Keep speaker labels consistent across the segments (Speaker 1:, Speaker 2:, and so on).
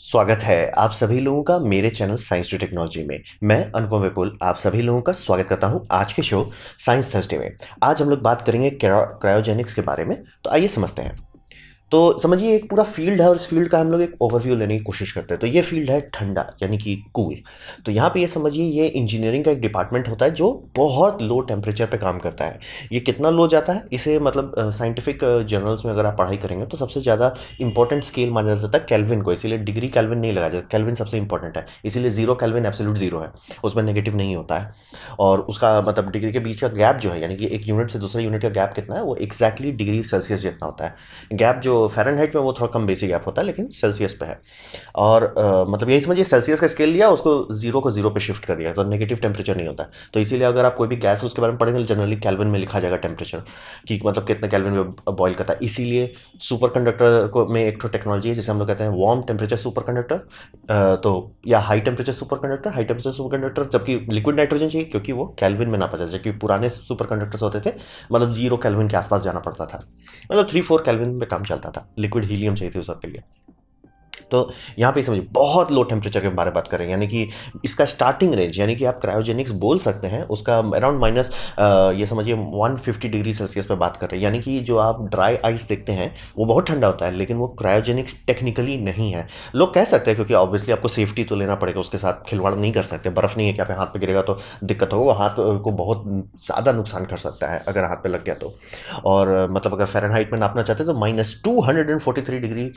Speaker 1: स्वागत है आप सभी लोगों का मेरे चैनल साइंस टू टेक्नोलॉजी में मैं अनुपम विपुल आप सभी लोगों का स्वागत करता हूं आज के शो साइंस थर्सडे में आज हम लोग बात करेंगे क्रायोजेनिक्स के बारे में तो आइए समझते हैं तो समझिए एक पूरा फील्ड है और इस फील्ड का हम लोग एक ओवरव्यू लेने की कोशिश करते हैं तो ये फील्ड है ठंडा यानी कि कूल तो यहाँ पे ये समझिए ये इंजीनियरिंग का एक डिपार्टमेंट होता है जो बहुत लो टेम्परेचर पे काम करता है ये कितना लो जाता है इसे मतलब साइंटिफिक जर्नल्स में अगर आप पढ़ाई करेंगे तो सबसे ज़्यादा इंपॉर्टेंट स्केल माना जाता है कैलविन को इसीलिए डिग्री कैलविन नहीं लगाया जाता कैलविन सबसे इंपॉर्टेंट है इसीलिए जीरो कैलविन एब्सोल्यूट जीरो है उसमें नेगेटिव नहीं होता है और उसका मतलब डिग्री के बीच का गैप जो है यानी कि एक यूनिट से दूसरे यूनिट का गैप कितना है वो एक्जैक्टली डिग्री सेल्सियस जितना होता है गैप जो हाइट में वो थोड़ा कम बेसी गैप होता है लेकिन सेल्सियस पे है और आ, मतलब यही समझिए सेल्सियस का स्केल लिया उसको जीरो को जीरो पे शिफ्ट कर दिया तो नेगेटिव टेम्परेचर नहीं होता तो इसीलिए अगर आप कोई भी गैस उसके बारे में पढ़ेंगे जनरली तो कैलविन में लिखा जाएगा टेम्परेचर कि मतलब कितना कैलविन में बॉयल करता है इसीलिए सुपर कंडक्टर को में एक तो टेक्नोलॉजी है जिसे हम लोग कहते हैं वार्म टेम्परेचर सुपर कंडक्टर तो या high temperature superconductor high temperature superconductor जबकि लिक्विड नाइट्रोजन चाहिए क्योंकि वो कैलविन में ना जाता जबकि पुराने सुपर कंडक्टर्स होते थे मतलब जीरो कैलविन के आसपास जाना पड़ता था मतलब थ्री फोर कैलविन में काम चलता जाता था लिक्विड हीलियम चाहिए थी सबके लिए तो यहाँ पे समझिए बहुत लो टेम्परेचर के बारे में बात करें यानी कि इसका स्टार्टिंग रेंज यानी कि आप क्रायोजेनिक्स बोल सकते हैं उसका अराउंड माइनस ये समझिए 150 डिग्री सेल्सियस पे बात कर रहे हैं यानी कि जो आप ड्राई आइस देखते हैं वो बहुत ठंडा होता है लेकिन वो क्रायोजेनिक्स टेक्निकली नहीं है लोग कह सकते हैं क्योंकि ऑब्वियसली आपको सेफ्टी तो लेना पड़ेगा उसके साथ खिलवाड़ नहीं कर सकते बर्फ़ नहीं है कि आपके हाथ पर गिरेगा तो दिक्कत होगा हाथ को बहुत ज़्यादा नुकसान कर सकता है अगर हाथ पर लग गया तो और मतलब अगर फ़ारेनहाइट में नापना चाहते हैं तो माइनस टू डिग्री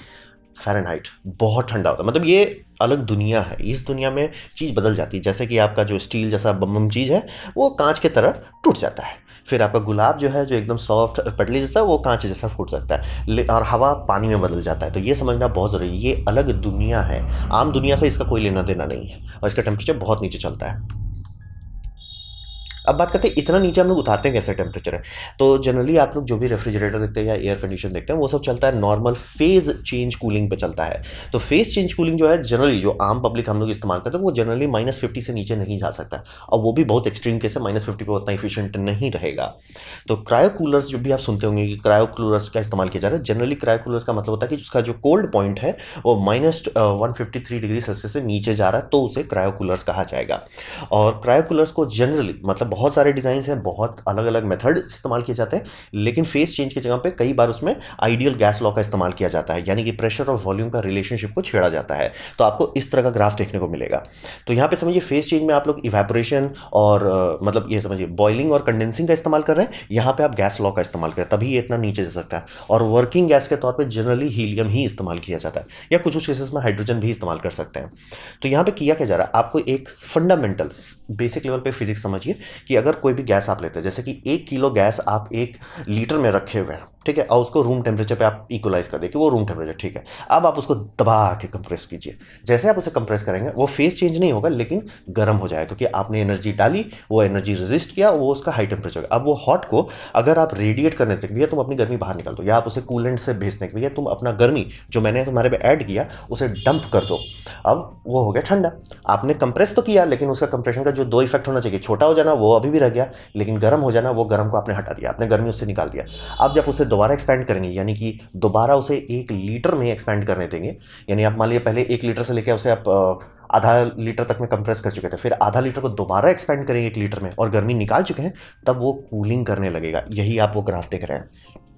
Speaker 1: फ़ारेनहाइट बहुत ठंडा होता है मतलब ये अलग दुनिया है इस दुनिया में चीज़ बदल जाती है जैसे कि आपका जो स्टील जैसा बम बम चीज़ है वो कांच के तरह टूट जाता है फिर आपका गुलाब जो है जो एकदम सॉफ्ट पटली जैसा है वो कांच जैसा फूट सकता है और हवा पानी में बदल जाता है तो ये समझना बहुत ज़रूरी है ये अलग दुनिया है आम दुनिया से इसका कोई लेना देना नहीं है और इसका टेम्परेचर बहुत नीचे चलता है अब बात करते हैं इतना नीचे हम लोग उतारते हैं कैसे टेम्परेचर है तो जनरली आप लोग जो भी रेफ्रिजरेटर देखते हैं या एयर कंडीशन देखते हैं वो सब चलता है नॉर्मल फेज चेंज कूलिंग पे चलता है तो फेज चेंज कूलिंग जो है जनरली जो आम पब्लिक हम लोग इस्तेमाल करते हैं वो जनरली माइनस फिफ्टी से नीचे नहीं जा सकता और वो भी बहुत एक्सट्रीम केस है माइनस फिफ्टी पर उतना इफिशियंट नहीं रहेगा तो क्रायो कूलर्स जो भी आप सुनते होंगे कि क्रायो कूलर्स का इस्तेमाल किया जा रहा है जनरली क्रायो कूलर्स का मतलब होता है कि उसका जो कोल्ड पॉइंट है वो minus one fifty three degree Celsius से नीचे जा रहा है तो उसे क्रायो कूलर्स कहा जाएगा और क्रायो कूलर्स को जनरली मतलब बहुत सारे डिज़ाइन हैं बहुत अलग अलग मेथड इस्तेमाल किए जाते हैं लेकिन फेस चेंज की जगह पे कई बार उसमें आइडियल गैस लॉ का इस्तेमाल किया जाता है यानी कि प्रेशर और वॉल्यूम का रिलेशनशिप को छेड़ा जाता है तो आपको इस तरह का ग्राफ देखने को मिलेगा तो यहाँ पर समझिए फेस चेंज में आप लोग इवेपोरेशन और uh, मतलब ये समझिए बॉइलिंग और कंडेंसिंग का इस्तेमाल कर रहे हैं यहाँ पर आप गैस लॉ का इस्तेमाल करें तभी ये इतना नीचे जा सकता है और वर्किंग गैस के तौर पर जनरली हीलियम ही इस्तेमाल किया जाता है या कुछ कुछ केसेस में हाइड्रोजन भी इस्तेमाल कर सकते हैं तो यहाँ पर किया क्या जा रहा है आपको एक फंडामेंटल बेसिक लेवल पर फिजिक्स समझिए कि अगर कोई भी गैस आप लेते हैं जैसे कि एक किलो गैस आप एक लीटर में रखे हुए हैं ठीक है और उसको रूम टेम्परेचर पे आप इक्वलाइज कर देखिए वो रूम टेम्परेचर ठीक है अब आप उसको दबा के कंप्रेस कीजिए जैसे आप उसे कंप्रेस करेंगे वो फेस चेंज नहीं होगा लेकिन गर्म हो जाएगा क्योंकि आपने एनर्जी डाली वो एनर्जी रेजिस्ट किया वो उसका हाई टेम्परेचर अब वो हॉट को अगर आप रेडिएट करने तक भैया तुम अपनी गर्मी बाहर निकाल दो या आप उसे कूलेंट से भेजने के भैया तुम अपना गर्मी जो मैंने तुम्हारे पे ऐड किया उसे डंप कर दो अब वो हो गया ठंडा आपने कंप्रेस तो किया लेकिन उसका कंप्रेशन का जो दो इफेक्ट होना चाहिए छोटा हो जाना वो अभी भी रह गया लेकिन गर्म हो जाना वो गर्म को आपने हटा दिया आपने गर्मी उससे निकाल दिया अब जब उसे दोबारा एक्सपेंड करेंगे यानी कि दोबारा उसे एक लीटर में एक्सपेंड करने देंगे यानी आप मान लीजिए पहले एक लीटर से लेकर उसे आप आधा लीटर तक में कंप्रेस कर चुके थे फिर आधा लीटर को दोबारा एक्सपेंड करेंगे एक लीटर में और गर्मी निकाल चुके हैं तब वो कूलिंग करने लगेगा यही आप वो ग्राफ देख रहे हैं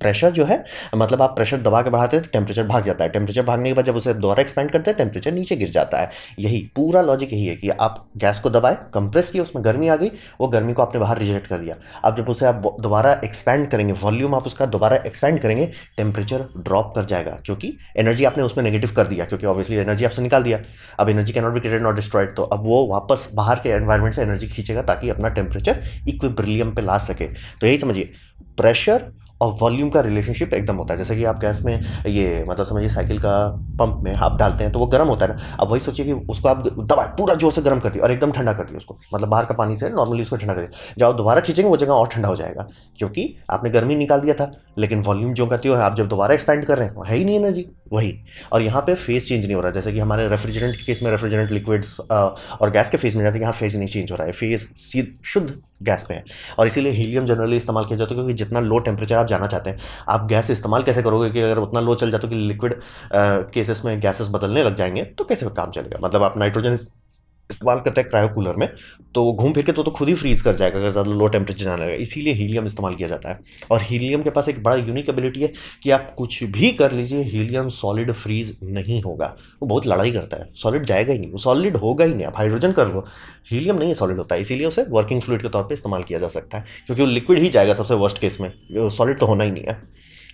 Speaker 1: प्रेशर जो है मतलब आप प्रेशर दबा के बढ़ाते हैं तो टेम्परेचर भाग जाता है टेम्परेचर भागने के बाद जब उसे दोबारा एक्सपेंड करते हैं टेम्परेचर नीचे गिर जाता है यही पूरा लॉजिक यही है कि आप गैस को दबाए कंप्रेस किया उसमें गर्मी आ गई वो गर्मी को आपने बाहर रिजेक्ट कर दिया अब जब उसे आप दोबारा एक्सपेंड करेंगे वॉल्यूम आप उसका दोबारा एक्सपेंड करेंगे टेम्परेचर ड्रॉप कर जाएगा क्योंकि एनर्जी आपने उसमें नेगेटिव कर दिया क्योंकि ऑब्वियसली एनर्जी आपसे निकाल दिया अब energy can not be created not destroyed तो अब वो वापस बाहर के एनवायरमेंट से एनर्जी खींचेगा ताकि अपना टेम्परेचर इक्विब्रिलियम पर ला सके तो यही समझिए प्रेशर और वॉल्यूम का रिलेशनशिप एकदम होता है जैसे कि आप गैस में ये मतलब समझिए साइकिल का पंप में आप डालते हैं तो वो गर्म होता है ना अब वही सोचिए कि उसको आप दबाए पूरा जोर से गर्म कर दिए और एकदम ठंडा कर दिए उसको मतलब बाहर का पानी से नॉर्मली उसको ठंडा कर दिया जब आप दोबारा खींचेंगे वो जगह और ठंडा हो जाएगा क्योंकि आपने गर्मी निकाल दिया था लेकिन वॉल्यूम जो करती है आप जब दोबारा एक्सपेंड कर रहे हैं है ही नहीं है ना जी वही और यहाँ पे फेस चेंज नहीं हो रहा जैसे कि हमारे रेफ्रिजरेंट के केस में रेफ्रिजरेंट लिक्विड्स और गैस के फेस में जाते हैं यहाँ फेस नहीं चेंज हो रहा है फेस शुद्ध गैस पे है और इसीलिए हीलियम जनरली इस्तेमाल किया जाता है क्योंकि जितना लो टेम्परेचर आप जाना चाहते हैं आप गैस इस्तेमाल कैसे करोगे कि अगर उतना लो चल जाता है कि लिक्विड केसेस में गैसेस बदलने लग जाएंगे तो कैसे काम चलेगा मतलब आप नाइट्रोजन इस्तेमाल करता है क्रायो कूलर में तो वो घूम फिर के तो तो खुद ही फ्रीज कर जाएगा अगर ज़्यादा लो टेम्परेचर जाने लगेगा इसीलिए हीलियम इस्तेमाल किया जाता है और हीलियम के पास एक बड़ा यूनिक एबिलिटी है कि आप कुछ भी कर लीजिए हीलियम सॉलिड फ्रीज नहीं होगा वो बहुत लड़ाई करता है सॉलिड जाएगा ही नहीं वो सॉलिड होगा ही नहीं आप हाइड्रोजन कर लो हीलियम नहीं सॉलिड होता है इसीलिए उसे वर्किंग फ्लूड के तौर पर इस्तेमाल किया जा सकता है क्योंकि वो लिक्विड ही जाएगा सबसे वर्स्ट केस में सॉलिड तो होना ही नहीं है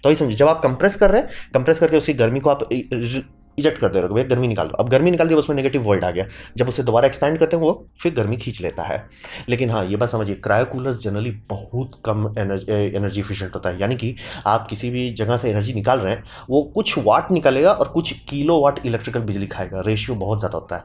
Speaker 1: तो ही समझिए जब आप कंप्रेस कर रहे हैं कंप्रेस करके उसकी गर्मी को आप इजेक्ट कर दे रहे हो भैया गर्मी निकाल दो अब गर्मी निकाल दी उसमें नेगेटिव वोल्ट आ गया जब उसे दोबारा एक्सपैंड करते हैं वो फिर गर्मी खींच लेता है लेकिन हाँ ये बात समझिए क्रायो जनरली बहुत कम एनर्जी एनर्जी इफिशियंट होता है यानी कि आप किसी भी जगह से एनर्जी निकाल रहे हैं वो कुछ वाट निकालेगा और कुछ किलो वाट इलेक्ट्रिकल बिजली खाएगा रेशियो बहुत ज़्यादा होता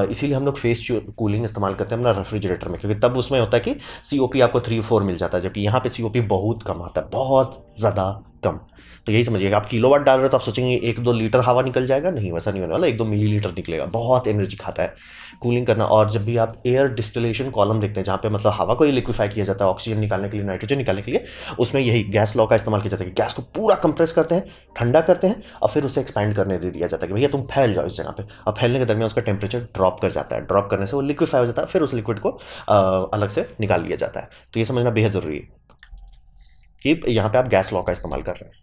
Speaker 1: है इसीलिए हम लोग फेस कूलिंग इस्तेमाल करते हैं अपना रेफ्रिजरेटर में क्योंकि तब उसमें होता है कि सी आपको थ्री फोर मिल जाता है जबकि यहाँ पर सी बहुत कम आता है बहुत ज़्यादा कम तो यही समझिएगा आप किलो वाट डाल रहे हो तो आप सोचेंगे एक दो लीटर हवा निकल जाएगा नहीं वैसा नहीं होने वाला एक दो मिली लीटर निकलेगा बहुत एनर्जी खाता है कूलिंग करना और जब भी आप एयर डिस्टिलेशन कॉलम देखते हैं जहाँ पे मतलब हवा को ही लिक्विफाई किया जाता है ऑक्सीजन निकालने के लिए नाइट्रोजन निकालने के लिए उसमें यही गैस लॉ का इस्तेमाल किया जाता है गैस को पूरा कंप्रेस करते हैं ठंडा करते हैं और फिर उसे एक्सपैंड करने दे दिया जाता है कि भैया तुम फैल जाओ इस जगह पर और फैलने के दरमियान उसका टेम्परेचर ड्रॉप कर जाता है ड्रॉप करने से वो लिक्विफाई हो जाता है फिर उस लिक्विड को अलग से निकाल लिया जाता है तो ये समझना बेहद ज़रूरी है कि यहाँ पे आप गैस लॉ का इस्तेमाल कर रहे हैं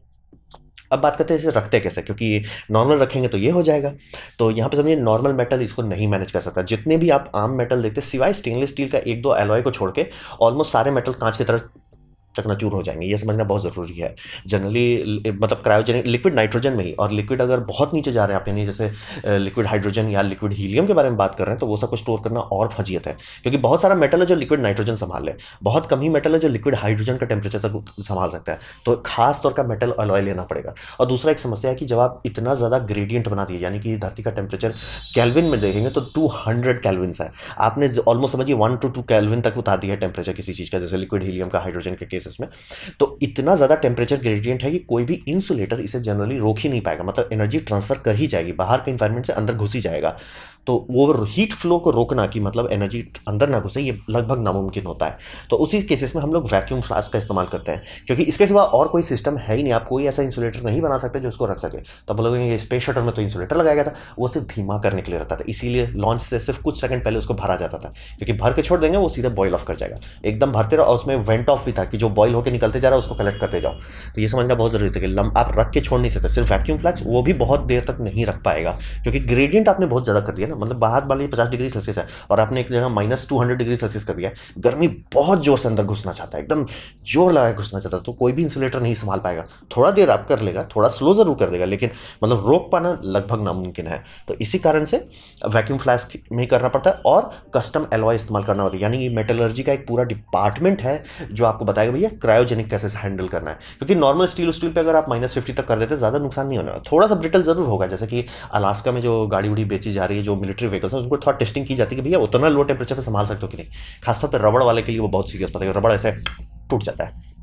Speaker 1: अब बात करते हैं इसे रखते कैसे क्योंकि नॉर्मल रखेंगे तो ये हो जाएगा तो यहाँ पे समझिए नॉर्मल मेटल इसको नहीं मैनेज कर सकता जितने भी आप आम मेटल देखते सिवाय स्टेनलेस स्टील का एक दो एलॉय को छोड़ के ऑलमोस्ट सारे मेटल कांच की तरह चकनाचूर हो जाएंगे ये समझना बहुत ज़रूरी है जनरली मतलब क्रायोजेनिक लिक्विड नाइट्रोजन में ही और लिक्विड अगर बहुत नीचे जा रहे हैं आप यानी जैसे लिक्विड हाइड्रोजन या लिक्विड हीलियम के बारे में बात कर रहे हैं तो वो सबको स्टोर करना और फजियत है क्योंकि बहुत सारा मेटल है जो लिक्विड नाइट्रोजन संभाल ले बहुत कम ही मेटल है जो लिक्विड हाइड्रोजन का टेम्परेचर तक संभाल सकता है तो खास तौर का मेटल अलॉय लेना पड़ेगा और दूसरा एक समस्या है कि जब आप इतना ज़्यादा ग्रेडियंट बना दिए यानी कि धरती का टेम्परेचर कैलविन में देखेंगे तो टू हंड्रेड है आपने ऑलमोस्ट समझिए वन टू टू कैलविन तक उतार दिया है टेम्परेचर किसी चीज़ का जैसे लिक्विड हीलियम का हाइड्रोजन के केस केसेस में तो इतना ज़्यादा टेम्परेचर ग्रेडियंट है कि कोई भी इंसुलेटर इसे जनरली रोक ही नहीं पाएगा मतलब एनर्जी ट्रांसफर कर ही जाएगी बाहर के इन्वायरमेंट से अंदर घुस ही जाएगा तो वो हीट फ्लो को रोकना कि मतलब एनर्जी अंदर ना घुसे ये लगभग नामुमकिन होता है तो उसी केसेस में हम लोग वैक्यूम फ्लास्क का इस्तेमाल करते हैं क्योंकि इसके सिवा और कोई सिस्टम है ही नहीं आप कोई ऐसा इंसुलेटर नहीं बना सकते जो उसको रख सके तो हम लोग ये स्पेस शटर में तो इंसुलेटर लगाया गया था वो सिर्फ धीमा करने के लिए रहता था इसीलिए लॉन्च से सिर्फ कुछ सेकंड पहले उसको भरा जाता था क्योंकि भर के छोड़ देंगे वो सीधे बॉयल ऑफ कर जाएगा एकदम भरते रहो और उसमें वेंट ऑफ भी था कि जो बॉयल होकर निकलते जा रहा है उसको कलेक्ट करते जाओ तो ये समझना बहुत जरूरी था कि लम आप रख के छोड़ नहीं सकते सिर्फ वैक्यूम फ्लास्क वो भी बहुत देर तक नहीं रख पाएगा क्योंकि ग्रेडियंट आपने बहुत ज़्यादा कर दिया ना मतलब बाहर वाली पचास डिग्री सेल्सियस है और आपने एक जगह minus two hundred degree Celsius कर दिया गर्मी बहुत जोर से अंदर घुसना चाहता है एकदम जोर लगा घुसना चाहता है तो कोई भी इंसुलेटर नहीं संभाल पाएगा थोड़ा देर आप कर लेगा थोड़ा स्लो ज़रूर कर देगा लेकिन मतलब रोक पाना लगभग नामुमकिन है तो इसी कारण से वैक्यूम फ्लास्क में करना पड़ता है और कस्टम एलॉय इस्तेमाल करना होता है यानी मेटलर्जी का एक पूरा डिपार्टमेंट है जो आपको बताएगा भैया क्रायोजेनिक कैसे हैंडल करना है क्योंकि नॉर्मल स्टील स्टील पर अगर आप माइनस फिफ्टी तक कर देते ज़्यादा नुकसान नहीं होना थोड़ा सा ब्रिटल ज़रूर होगा जैसे कि अलास्का में जो गाड़ी उड़ी बेची जा रही है जो मिलिट्री व्हीकल्स हैं उनको थोड़ा टेस्टिंग की जाती है कि भैया उतना लो टेम्परेचर पर संभाल सकते हो कि नहीं खासतौर पर रबड़ वाले के लिए वो बहुत सीरियस पता है रबड़ ऐसे टूट जाता है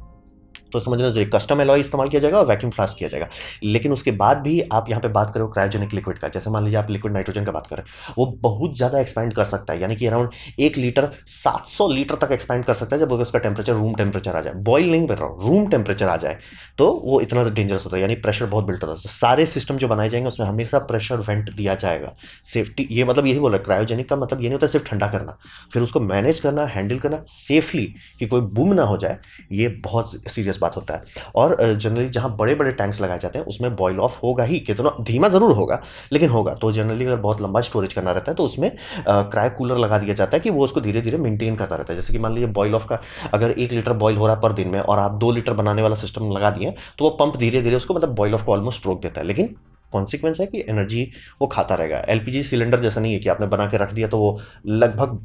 Speaker 1: तो समझना चाहिए कस्टम एलॉय इस्तेमाल किया जाएगा और वैक्यूम फ्लास्क किया जाएगा लेकिन उसके बाद भी आप यहाँ पे बात करो क्रायोजेनिक लिक्विड का जैसे मान लीजिए आप लिक्विड नाइट्रोजन का बात करें वो बहुत ज़्यादा एक्सपैंड कर सकता है यानी कि अराउंड एक लीटर सात लीटर तक एक्सपैंड कर सकता है जब उसका टेम्परेचर रूम टेम्परेचर आ जाए बॉयल नहीं कर रहा हूँ रूम टेम्परेचर आ जाए तो वो इतना डेंजरस होता है यानी प्रेशर बहुत बिल्ट होता है सारे सिस्टम जो बनाए जाएंगे उसमें हमेशा प्रेशर वेंट दिया जाएगा सेफ्टी ये मतलब यही बोल रहा है क्रायोजेनिक का मतलब ये नहीं होता सिर्फ ठंडा करना फिर उसको मैनेज करना हैंडल करना सेफली कि कोई बुम ना हो जाए ये बहुत सीरियस बात होता है और जनरली जहाँ बड़े बड़े टैंक्स लगाए जाते हैं उसमें बॉयल ऑफ होगा ही कितना धीमा ज़रूर होगा लेकिन होगा तो जनरली अगर बहुत लंबा स्टोरेज करना रहता है तो उसमें क्राई कूलर लगा दिया जाता है कि वो उसको धीरे धीरे मेंटेन करता रहता है जैसे कि मान लीजिए बॉयल ऑफ का अगर एक लीटर बॉयल हो रहा है पर दिन में और आप दो लीटर बनाने वाला सिस्टम लगा दिए तो वो पंप धीरे धीरे उसको मतलब बॉयल ऑफ को ऑलमोस्ट स्ट्रोक देता है लेकिन कॉन्सिक्वेंस है कि एनर्जी वो खाता रहेगा एलपीजी सिलेंडर जैसा नहीं है कि आपने बना के रख दिया तो वो लगभग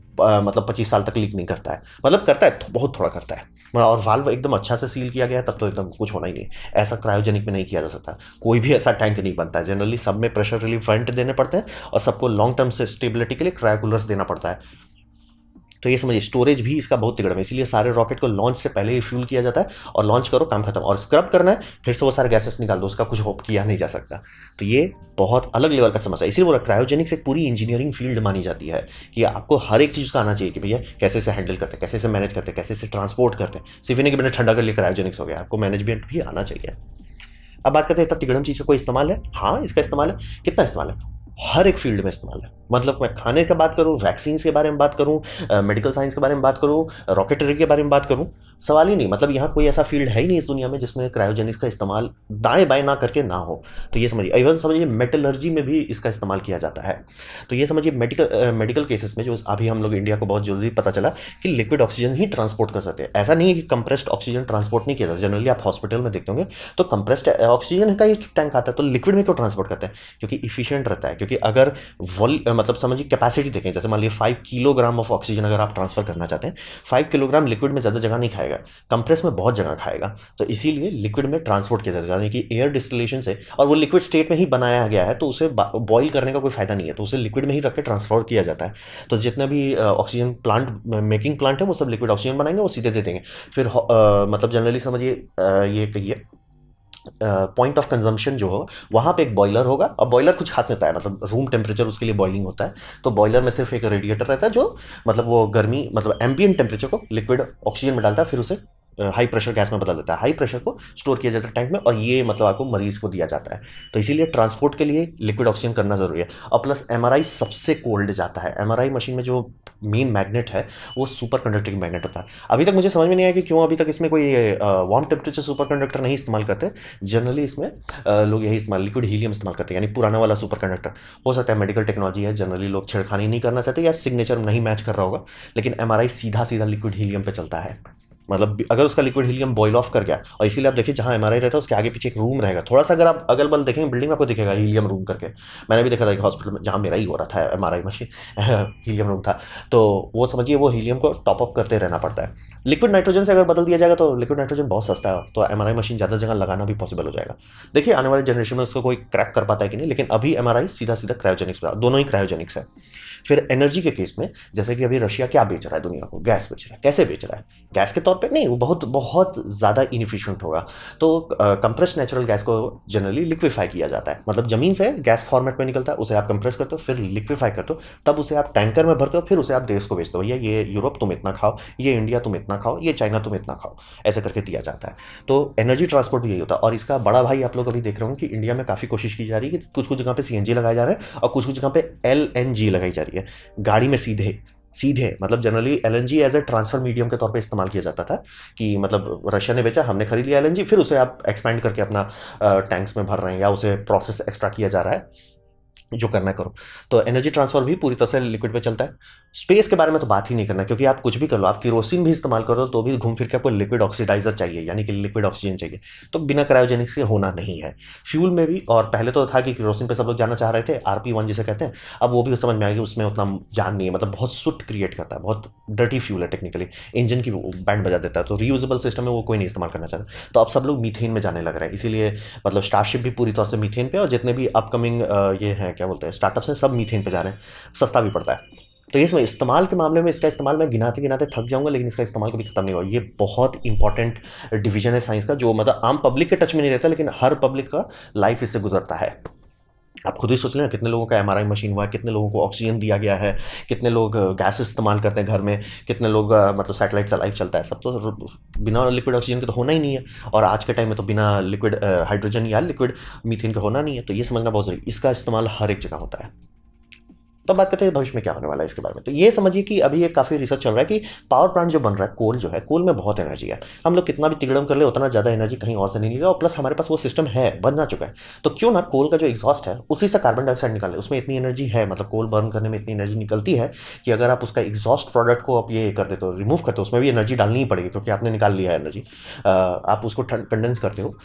Speaker 1: मतलब पच्चीस साल तक लीक नहीं करता है मतलब करता है तो बहुत थोड़ा करता है मतलब और वाल्व एकदम अच्छा से सील किया गया है तब तो एकदम कुछ होना ही नहीं ऐसा क्रायोजेनिक में नहीं किया जा सकता कोई भी ऐसा टैंक नहीं बनता है जनरली सब में प्रेशर रिलीफ वेंट देने पड़ते हैं और सबको लॉन्ग टर्म से स्टेबिलिटी के लिए क्रायोकूलर्स देना पड़ता है तो ये समझिए स्टोरेज भी इसका बहुत तिगड़म है इसलिए सारे रॉकेट को लॉन्च से पहले ही फ्यूल किया जाता है और लॉन्च करो काम खत्म और स्क्रब करना है फिर से वो सारे गैसेस निकाल दो उसका कुछ होप किया नहीं जा सकता तो ये बहुत अलग लेवल का समस्या है इसलिए वो क्रायोजेनिक्स एक पूरी इंजीनियरिंग फील्ड मानी जाती है कि आपको हर एक चीज़ का आना चाहिए कि भैया कैसे से हैंडल करते हैं कैसे से मैनेज करते हैं कैसे से ट्रांसपोर्ट करते हैं सिर्फ इन्हें कि मैंने ठंडा कर लिया क्रायोजेनिक्स हो गया आपको मैनेजमेंट भी आना चाहिए अब बात करते हैं इतना तिगड़म चीज़ का कोई इस्तेमाल है हाँ इसका इस्तेमाल है कितना इस्तेमाल है हर एक फील्ड में इस्तेमाल है मतलब मैं खाने की बात करूँ वैक्सीन के बारे में बात करूँ मेडिकल साइंस के बारे में बात करूँ रॉकेटरी के बारे में बात करूँ सवाल ही नहीं मतलब यहाँ कोई ऐसा फील्ड है ही नहीं इस दुनिया में जिसमें क्रायोजेनिक्स का इस्तेमाल दाएं बाएं ना करके ना हो तो ये समझिए इवन समझिए मेटलर्जी में भी इसका इस्तेमाल किया जाता है तो ये समझिए मेडिकल मेडिकल केसेस में जो अभी हम लोग इंडिया को बहुत जल्दी पता चला कि लिक्विड ऑक्सीजन ही ट्रांसपोर्ट कर सकते हैं ऐसा नहीं है कि कंप्रेस्ड ऑक्सीजन ट्रांसपोर्ट नहीं किया जाता जनरली आप हॉस्पिटल में देखते होंगे तो कंप्रेस्ड ऑक्सीजन का ही टैंक आता है तो लिक्विड में क्यों ट्रांसपोर्ट करते हैं क्योंकि इफिशियंट रहता है क्योंकि अगर मतलब समझिए कैपेसिटी देखें जैसे मान लीजिए फाइव किलोग्राम ऑफ ऑक्सीजन अगर आप ट्रांसफर करना चाहते हैं फाइव किलोग्राम लिक्विड में ज़्यादा जगह नहीं खाएगा कंप्रेस में बहुत जगह खाएगा तो इसीलिए लिक्विड में ट्रांसपोर्ट किया जाता है यानी कि एयर डिस्टिलेशन से और वो लिक्विड स्टेट में ही बनाया गया है तो उसे बॉइल करने का कोई फायदा नहीं है तो उसे लिक्विड में ही रख के ट्रांसफर किया जाता है तो जितना भी ऑक्सीजन प्लांट मेकिंग प्लांट है वो सब लिक्विड ऑक्सीजन बनाएंगे वो सीधे दे देंगे फिर मतलब जनरली समझिए ये कहिए पॉइंट ऑफ कंजम्पशन जो हो वहाँ पे एक बॉयलर होगा और बॉयलर कुछ खास नहीं होता है मतलब रूम टेम्परेचर उसके लिए बॉइलिंग होता है तो बॉयलर में सिर्फ एक रेडिएटर रहता है जो मतलब वो गर्मी मतलब एम्बियन टेम्परेचर को लिक्विड ऑक्सीजन में डालता है फिर उसे हाई प्रेशर गैस में बदल देता है हाई प्रेशर को स्टोर किया जाता है टैंक में और ये मतलब आपको मरीज को दिया जाता है तो इसीलिए ट्रांसपोर्ट के लिए लिक्विड ऑक्सीजन करना ज़रूरी है और प्लस एम सबसे कोल्ड जाता है एम मशीन में जो मेन मैग्नेट है वो सुपर कंडक्टिंग मैग्नेट होता है अभी तक मुझे समझ में नहीं आया कि क्यों अभी तक इसमें कोई वार्म टेम्परेचर सुपर कंडक्टर नहीं इस्तेमाल करते जनरली इसमें लोग यही इस्तेमाल लिक्विड हीलियम इस्तेमाल करते हैं यानी पुराना वाला सुपर कंडक्टर हो सकता है मेडिकल टेक्नोलॉजी है जनरली लोग छेड़खानी नहीं करना चाहते या सिग्नेचर नहीं मैच कर रहा होगा लेकिन एम सीधा सीधा लिक्विड हीलियम पर चलता है मतलब अगर उसका लिक्विड हीलियम बॉयल ऑफ कर गया और इसीलिए आप देखिए जहाँ एम रहता है उसके आगे पीछे एक रूम रहेगा थोड़ा सा अगर आप अगल बल देखेंगे बिल्डिंग में आपको दिखेगा हीलियम रूम करके मैंने भी देखा था एक हॉस्पिटल में जहाँ मेरा ही हो रहा था एम मशीन हीलियम रूम था तो वो समझिए वो हीलियम को टॉपअप करते रहना पड़ता है लिक्विड नाइट्रोजन से अगर बदल दिया जाएगा तो लिक्विड नाइट्रोजन बहुत सस्ता है तो एम मशीन ज़्यादा जगह लगाना भी पॉसिबल हो जाएगा देखिए आने वाले जनरेशन में उसको कोई क्रैक कर पाता है कि नहीं लेकिन अभी एम सीधा सीधा क्रायोजेनिक्स दोनों ही क्रायोजेनिक्स है फिर एनर्जी के केस में जैसे कि अभी रशिया क्या बेच रहा है दुनिया को गैस बेच रहा है कैसे बेच रहा है गैस के तौर पर नहीं वो बहुत बहुत ज़्यादा इनिफिशेंट होगा तो कंप्रेस नेचुरल गैस को जनरली लिक्विफाई किया जाता है मतलब ज़मीन से गैस फॉर्मेट में निकलता है उसे आप कंप्रेस करते हो फिर लिक्विफाई करते हो तब उसे आप टैंकर में भरते हो फिर उसे आप देश को बेचते हो भैया ये यूरोप तुम इतना खाओ ये इंडिया तुम इतना खाओ ये चाइना तुम इतना खाओ ऐसे करके दिया जाता है तो एनर्जी ट्रांसपोर्ट यही होता है और इसका बड़ा भाई आप लोग अभी देख रहे हो कि इंडिया में काफ़ी कोशिश की जा रही है कि कुछ कुछ जगह पर सी लगाया जा रहा है और कुछ कुछ जगह पर एल लगाई जा रही है जाती है गाड़ी में सीधे सीधे मतलब generally L as a transfer medium के तौर पे इस्तेमाल किया जाता था कि मतलब रशिया ने बेचा हमने खरीद लिया एल फिर उसे आप एक्सपेंड करके अपना टैंक्स में भर रहे हैं या उसे प्रोसेस एक्स्ट्रा किया जा रहा है जो करना करो तो एनर्जी ट्रांसफर भी पूरी तरह से लिक्विड पे चलता है स्पेस के बारे में तो बात ही नहीं करना क्योंकि आप कुछ भी कर लो आप किरोसिन भी इस्तेमाल करो तो भी घूम फिर के आपको लिक्विड ऑक्सीडाइजर चाहिए यानी कि लिक्विड ऑक्सीजन चाहिए तो बिना क्रायोजेनिक से होना नहीं है फ्यूल में भी और पहले तो था कि किरोसिन पर सब लोग जाना चाह रहे थे आर वन जिसे कहते हैं अब वो भी समझ में आएगी उसमें उतना जान नहीं है मतलब बहुत सुट क्रिएट करता है बहुत डर्टी फ्यूल है टेक्निकली इंजन की बैंड बजा देता है तो रीयूजेबल सिस्टम में वो कोई नहीं इस्तेमाल करना चाहता तो अब सब लोग मीथेन में जाने लग रहे हैं इसीलिए मतलब स्टारशिप भी पूरी तरह से मीथेन पे और जितने भी अपकमिंग ये हैं क्या बोलते हैं स्टार्टअप्स हैं सब मीथेन पे जा रहे हैं सस्ता भी पड़ता है तो ये इसमें इस्तेमाल के मामले में इसका इस्तेमाल मैं गिनाते गिनाते थक जाऊंगा लेकिन इसका इस्तेमाल कभी खत्म नहीं होगा ये बहुत इंपॉर्टेंट डिवीजन है साइंस का जो मतलब आम पब्लिक के टच में नहीं रहता लेकिन हर पब्लिक का लाइफ इससे गुजरता है आप खुद ही सोच लें कितने लोगों का एम मशीन हुआ है कितने लोगों को ऑक्सीजन दिया गया है कितने लोग गैस uh, इस्तेमाल करते हैं घर में कितने लोग uh, मतलब सैटेलाइट से लाइफ चलता है सब तो बिना लिक्विड ऑक्सीजन के तो होना ही नहीं है और आज के टाइम में तो बिना लिक्विड हाइड्रोजन uh, या लिक्विड मीथेन का होना नहीं है तो ये समझना बहुत ज़रूरी इसका इस्तेमाल हर एक जगह होता है तो बात करते हैं भविष्य में क्या होने वाला है इसके बारे में तो ये समझिए कि अभी ये काफ़ी रिसर्च चल रहा है कि पावर प्लांट जो बन रहा है कोल जो है कोल में बहुत एनर्जी है हम लोग कितना भी तिगड़म कर ले उतना ज़्यादा एनर्जी कहीं और से नहीं लेगा और प्लस हमारे पास वो सिस्टम है बनना चुका है तो क्यों ना कोल का जो एग्जॉस्ट है उसी से कार्बन डाइऑक्साइड निकाले उसमें इतनी एनर्जी है मतलब कोल बर्न करने में इतनी एनर्जी निकलती है कि अगर आप उसका एग्जॉस्ट प्रोडक्ट को आप ये कर देते हो रिमूव करते हो उसमें भी एनर्जी डालनी ही पड़ेगी क्योंकि आपने निकाल लिया है एनर्जी आप उसको कंडेंस करते हो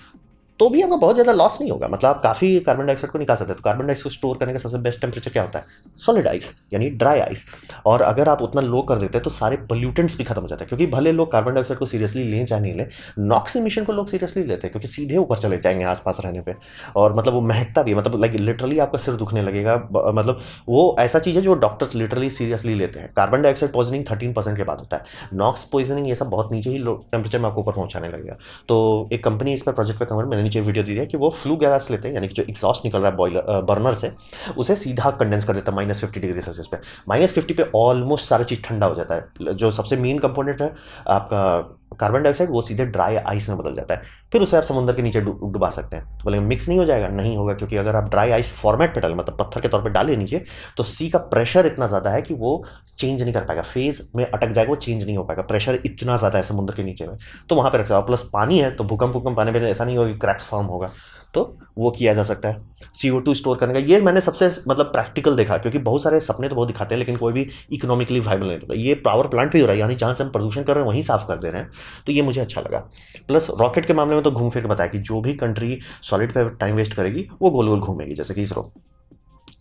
Speaker 1: तो भी आपका बहुत ज़्यादा लॉस नहीं होगा मतलब आप काफ़ी कार्बन डाइऑक्साइड को निकाल सकते हैं तो कार्बन डाइऑक्साइड स्टोर करने का सबसे बेस्ट टेम्परेचर क्या होता है सॉलिड आइस यानी ड्राई आइस और अगर आप उतना लो कर देते हैं तो सारे पोल्यूटेंट्स भी खत्म हो जाते हैं क्योंकि भले लोग कार्बन डाइऑक्साइड को सीरियसली लें चाहे नहीं लें नॉक्स इमिशन को लोग सीरियसली लेते हैं क्योंकि सीधे ऊपर चले जाएंगे आसपास रहने पर और मतलब वो महकता भी मतलब लाइक लिटरली आपका सिर दुखने लगेगा मतलब वो ऐसा चीज़ है जो डॉक्टर्स लिटरली सीरियसली लेते हैं carbon dioxide poisoning thirteen percent के बाद होता है नॉक्स पॉइजनिंग ये सब बहुत नीचे ही टेम्परेचर में आपको ऊपर पहुंचाने लगेगा तो एक कंपनी इस पर प्रोजेक्ट पर कमर मैंने नीचे वीडियो दी है कि वो फ्लू गैस लेते हैं यानी कि जो एग्जॉस्ट निकल रहा है बॉयलर बर्नर से उसे सीधा कंडेंस कर देता है माइनस फिफ्टी डिग्री सेल्सियस पे माइनस फिफ्टी पे ऑलमोस्ट सारा चीज़ ठंडा हो जाता है जो सबसे मेन कंपोनेंट है आपका कार्बन डाइऑक्साइड वो सीधे ड्राई आइस में बदल जाता है फिर उसे आप समुद्र के नीचे डुबा सकते हैं तो बोलेंगे मिक्स नहीं हो जाएगा नहीं होगा क्योंकि अगर आप ड्राई आइस फॉर्मेट पे डालें मतलब पत्थर के तौर पर डाले नीचे तो सी का प्रेशर इतना ज़्यादा है कि वो चेंज नहीं कर पाएगा फेज में अटक जाएगा वो चेंज नहीं हो पाएगा प्रेशर इतना ज़्यादा है समुद्र के नीचे में तो वहाँ पर रख सकते प्लस पानी है तो भूकंप भूकंप आने में ऐसा नहीं होगा कि क्रैक्स फॉर्म होगा तो वो किया जा सकता है सी ओ टू स्टोर करने का ये मैंने सबसे मतलब प्रैक्टिकल देखा क्योंकि बहुत सारे सपने तो बहुत दिखाते हैं लेकिन कोई भी इकोनॉमिकली वाइबल नहीं होता ये पावर प्लांट भी हो रहा है यानी जहाँ से हम प्रदूषण कर रहे हैं वहीं साफ कर दे रहे हैं तो ये मुझे अच्छा लगा प्लस रॉकेट के मामले में तो घूम फिर बताया कि जो भी कंट्री सॉलिड पर टाइम वेस्ट करेगी वो गोल गोल घूमेगी जैसे कि इसरो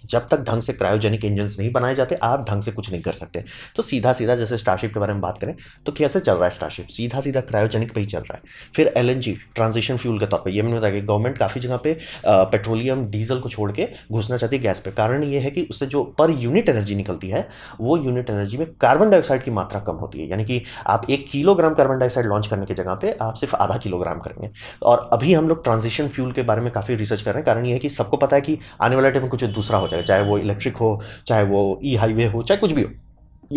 Speaker 1: जब तक ढंग से क्रायोजेनिक इंजन नहीं बनाए जाते आप ढंग से कुछ नहीं कर सकते तो सीधा सीधा जैसे स्टारशिप के बारे में बात करें तो कैसे चल रहा है स्टारशिप सीधा सीधा क्रायोजेनिक पर ही चल रहा है फिर एल ट्रांजिशन फ्यूल के तौर पर यह मैंने बताया कि गवर्नमेंट काफ़ी जगह पे पेट्रोलियम डीजल को छोड़ के घुसना चाहती है गैस पर कारण ये है कि उससे जो पर यूनिट एनर्जी निकलती है वो यूनिट एनर्जी में कार्बन डाइऑक्साइड की मात्रा कम होती है यानी कि आप एक किलोग्राम कार्बन डाइऑक्साइड लॉन्च करने की जगह पर आप सिर्फ आधा किलोग्राम करेंगे और अभी हम लोग ट्रांजिशन फ्यूल के बारे में काफ़ी रिसर्च कर रहे हैं कारण ये है कि सबको पता है कि आने वाला टाइम कुछ दूसरा हो जाए है चाहे वो इलेक्ट्रिक हो चाहे वो ई e हाईवे हो चाहे कुछ भी हो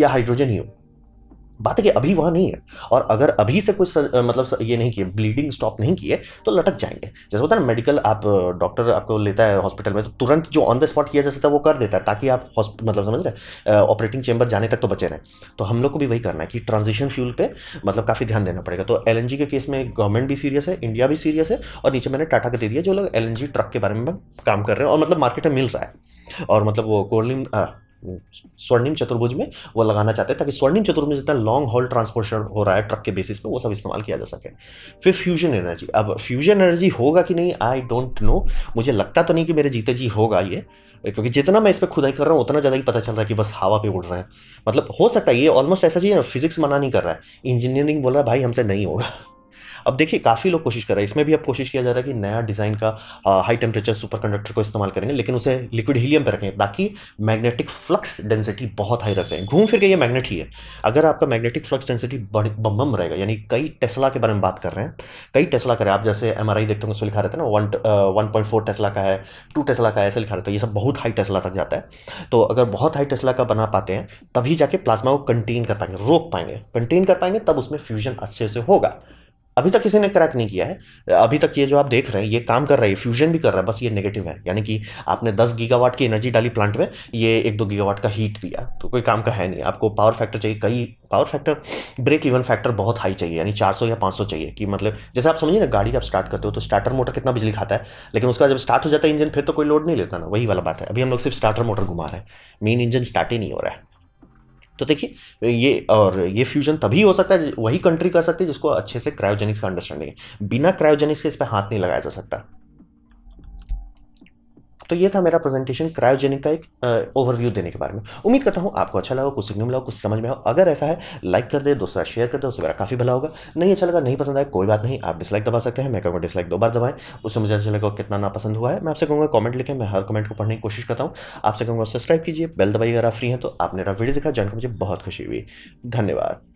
Speaker 1: या हाइड्रोजन ही हो बात है कि अभी वहाँ नहीं है और अगर अभी से कुछ मतलब ये नहीं किए ब्लीडिंग स्टॉप नहीं किए तो लटक जाएंगे जैसे होता है ना मेडिकल आप डॉक्टर आपको लेता है हॉस्पिटल में तो तुरंत जो ऑन द स्पॉट किया जा सकता है वो कर देता है ताकि आप मतलब समझ रहे ऑपरेटिंग चेंबर जाने तक तो बचे रहें तो हम लोग को भी वही करना है कि ट्रांजिशन फ्यूल पर मतलब काफ़ी ध्यान देना पड़ेगा तो एल के केस में गवर्नमेंट भी सीरियस है इंडिया भी सीरियस है और नीचे मैंने टाटा का दे दिया जो लोग एल ट्रक के बारे में काम कर रहे हैं और मतलब मार्केट में मिल रहा है और मतलब वो कोल्ड स्वर्णिम चतुर्भुज में वो लगाना चाहते हैं ताकि स्वर्णिम चतुर्भुज जितना लॉन्ग हॉल ट्रांसपोर्टेशन हो रहा है ट्रक के बेसिस पे वो सब इस्तेमाल किया जा सके फिर फ्यूजन एनर्जी अब फ्यूजन एनर्जी होगा कि नहीं आई डोंट नो मुझे लगता तो नहीं कि मेरे जीते जी होगा ये क्योंकि जितना मैं इस पर खुदाई कर रहा हूँ उतना ज़्यादा ही पता चल रहा है कि बस हवा पे उड़ रहे हैं मतलब हो सकता है ये ऑलमोस्ट ऐसा चाहिए ना फिजिक्स मना नहीं कर रहा है इंजीनियरिंग बोल रहा है भाई हमसे नहीं होगा अब देखिए काफ़ी लोग कोशिश कर रहे हैं इसमें भी अब कोशिश किया जा रहा है कि नया डिज़ाइन का आ, हाई टेम्परेचर सुपर कंडक्टर को इस्तेमाल करेंगे लेकिन उसे लिक्विड हीलियम पर रखें ताकि मैग्नेटिक फ्लक्स डेंसिटी बहुत हाई रख सकें घूम फिर के ये मैग्नेट ही है अगर आपका मैग्नेटिक फ्लक्स डेंसिटी बम बम रहेगा यानी कई टेस्ला के बारे में बात कर रहे हैं कई टेस्ला करें आप जैसे एम देखते हैं उसमें लिखा रहता है ना one one point four tesla का है टू टेस्ला का ऐसे लिखा रहता है ये सब बहुत हाई टेस्ला तक जाता है तो अगर बहुत हाई टेस्ला का बना पाते हैं तभी जाके प्लाज्मा को कंटेन कर पाएंगे रोक पाएंगे कंटेन कर पाएंगे तब उसमें फ्यूजन अच्छे से होगा अभी तक किसी ने क्रैक नहीं किया है अभी तक ये जो आप देख रहे हैं ये काम कर रहा है फ्यूजन भी कर रहा है बस ये नेगेटिव है यानी कि आपने 10 गीगावाट की एनर्जी डाली प्लांट में ये एक दो गीगावाट का हीट दिया तो कोई काम का है नहीं आपको पावर फैक्टर चाहिए कई power factor break even factor बहुत हाई चाहिए यानी चार या पाँच चाहिए कि मतलब जैसे आप समझिए ना गाड़ी आप स्टार्ट करते हो तो स्टार्टर मोटर कितना बिजली खाता है लेकिन उसका जब स्टार्ट हो जाता है इंजन फिर तो कोई लोड नहीं लेता ना वही वाला बात है अभी हम लोग सिर्फ स्टार्टर मोटर घुमा रहे हैं मेन इंजन स्टार्ट ही नहीं हो रहा है तो देखिए ये और ये फ्यूजन तभी हो सकता है वही कंट्री कर सकती है जिसको अच्छे से क्रायोजेनिक्स का अंडरस्टैंडिंग है बिना क्रायोजेनिक्स के इस पर हाथ नहीं लगाया जा सकता तो ये था मेरा प्रेजेंटेशन क्रायोजेनिक का एक ओवरव्यू देने के बारे में उम्मीद करता हूँ आपको अच्छा लगा कुछ सिग्नल मिला कुछ समझ में आओ अगर ऐसा है लाइक कर दे दोस्तों शेयर कर दे उससे मेरा काफ़ी भला होगा नहीं अच्छा लगा नहीं पसंद आया कोई बात नहीं आप डिसलाइक दबा सकते हैं मैं कहूँगा डिसलाइक दो बार दबाएं उससे मुझे अच्छा लगा कितना नापसंद हुआ है मैं आपसे कहूँगा कमेंट लिखें मैं हर कमेंट को पढ़ने की कोशिश करता हूँ आपसे कहूँगा सब्सक्राइब कीजिए बेल दबाइए अगर आप फ्री हैं तो आप मेरा वीडियो दिखा जानकर मुझे बहुत खुशी हुई धन्यवाद